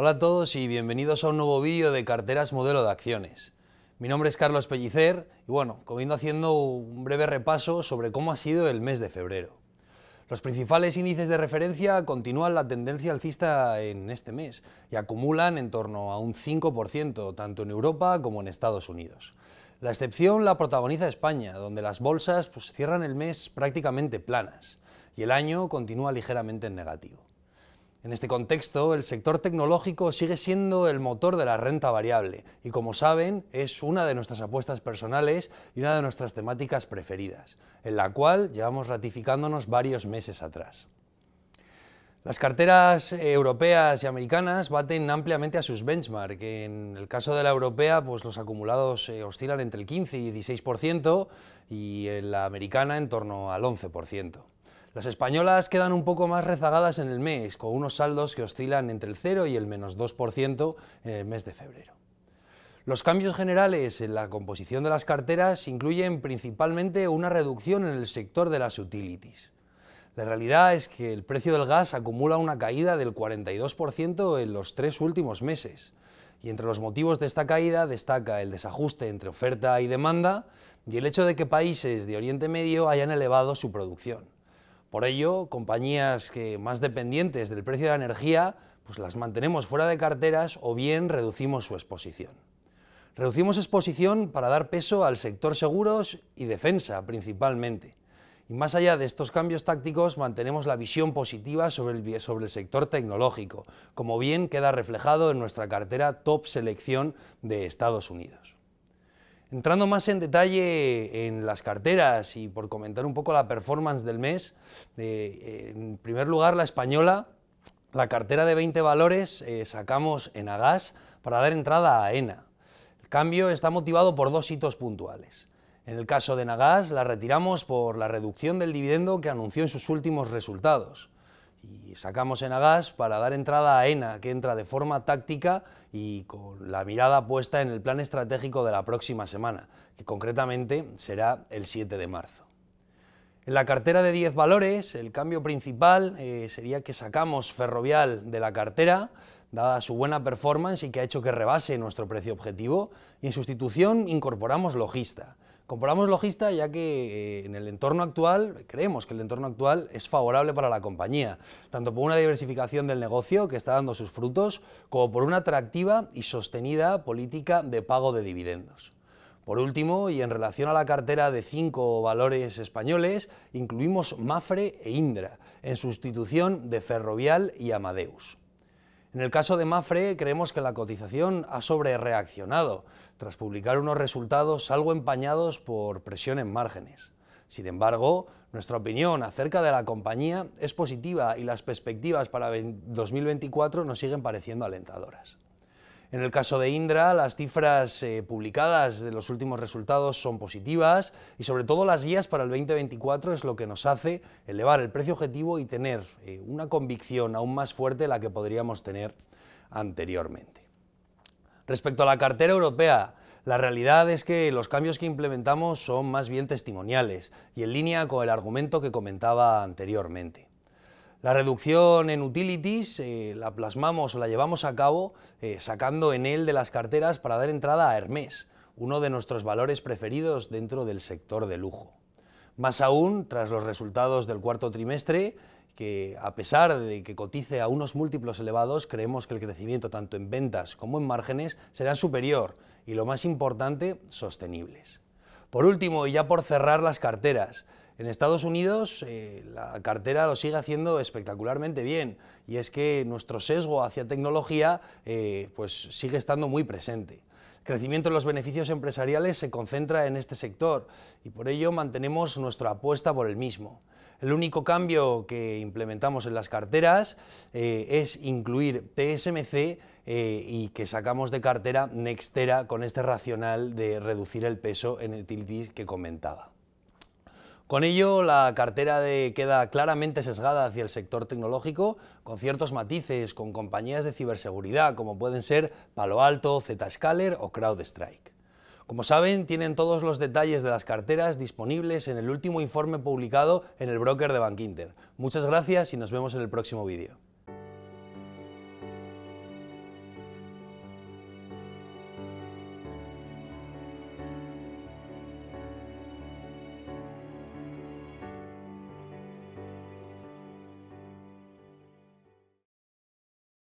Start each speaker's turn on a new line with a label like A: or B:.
A: Hola a todos y bienvenidos a un nuevo vídeo de carteras modelo de acciones. Mi nombre es Carlos Pellicer y bueno, comiendo haciendo un breve repaso sobre cómo ha sido el mes de febrero. Los principales índices de referencia continúan la tendencia alcista en este mes y acumulan en torno a un 5% tanto en Europa como en Estados Unidos. La excepción la protagoniza España, donde las bolsas pues, cierran el mes prácticamente planas y el año continúa ligeramente en negativo. En este contexto, el sector tecnológico sigue siendo el motor de la renta variable y, como saben, es una de nuestras apuestas personales y una de nuestras temáticas preferidas, en la cual llevamos ratificándonos varios meses atrás. Las carteras europeas y americanas baten ampliamente a sus benchmark. En el caso de la europea, pues, los acumulados eh, oscilan entre el 15 y 16% y en la americana en torno al 11%. Las españolas quedan un poco más rezagadas en el mes, con unos saldos que oscilan entre el 0 y el menos 2% en el mes de febrero. Los cambios generales en la composición de las carteras incluyen principalmente una reducción en el sector de las utilities. La realidad es que el precio del gas acumula una caída del 42% en los tres últimos meses. Y entre los motivos de esta caída destaca el desajuste entre oferta y demanda y el hecho de que países de Oriente Medio hayan elevado su producción. Por ello, compañías que más dependientes del precio de la energía, pues las mantenemos fuera de carteras o bien reducimos su exposición. Reducimos exposición para dar peso al sector seguros y defensa principalmente. Y más allá de estos cambios tácticos, mantenemos la visión positiva sobre el, sobre el sector tecnológico, como bien queda reflejado en nuestra cartera Top Selección de Estados Unidos. Entrando más en detalle en las carteras y por comentar un poco la performance del mes, eh, eh, en primer lugar la española, la cartera de 20 valores eh, sacamos en Agas para dar entrada a ENA. El cambio está motivado por dos hitos puntuales. En el caso de Nagas, la retiramos por la reducción del dividendo que anunció en sus últimos resultados y sacamos en Agas para dar entrada a ENA, que entra de forma táctica y con la mirada puesta en el plan estratégico de la próxima semana, que concretamente será el 7 de marzo. En la cartera de 10 valores, el cambio principal eh, sería que sacamos Ferrovial de la cartera, dada su buena performance y que ha hecho que rebase nuestro precio objetivo, y en sustitución incorporamos Logista. Comprobamos Logista ya que eh, en el entorno actual, creemos que el entorno actual es favorable para la compañía, tanto por una diversificación del negocio que está dando sus frutos, como por una atractiva y sostenida política de pago de dividendos. Por último, y en relación a la cartera de cinco valores españoles, incluimos Mafre e Indra, en sustitución de Ferrovial y Amadeus. En el caso de Mafre, creemos que la cotización ha sobrereaccionado, tras publicar unos resultados algo empañados por presión en márgenes. Sin embargo, nuestra opinión acerca de la compañía es positiva y las perspectivas para 2024 nos siguen pareciendo alentadoras. En el caso de Indra, las cifras eh, publicadas de los últimos resultados son positivas y sobre todo las guías para el 2024 es lo que nos hace elevar el precio objetivo y tener eh, una convicción aún más fuerte de la que podríamos tener anteriormente. Respecto a la cartera europea, la realidad es que los cambios que implementamos son más bien testimoniales y en línea con el argumento que comentaba anteriormente. La reducción en utilities eh, la plasmamos o la llevamos a cabo eh, sacando en él de las carteras para dar entrada a Hermes, uno de nuestros valores preferidos dentro del sector de lujo. Más aún, tras los resultados del cuarto trimestre, que a pesar de que cotice a unos múltiplos elevados, creemos que el crecimiento tanto en ventas como en márgenes será superior y, lo más importante, sostenibles. Por último, y ya por cerrar las carteras, en Estados Unidos eh, la cartera lo sigue haciendo espectacularmente bien y es que nuestro sesgo hacia tecnología eh, pues sigue estando muy presente. crecimiento de los beneficios empresariales se concentra en este sector y por ello mantenemos nuestra apuesta por el mismo. El único cambio que implementamos en las carteras eh, es incluir TSMC y que sacamos de cartera Nextera con este racional de reducir el peso en utilities que comentaba. Con ello, la cartera queda claramente sesgada hacia el sector tecnológico, con ciertos matices con compañías de ciberseguridad como pueden ser Palo Alto, Zscaler o CrowdStrike. Como saben, tienen todos los detalles de las carteras disponibles en el último informe publicado en el broker de Bankinter. Muchas gracias y nos vemos en el próximo vídeo.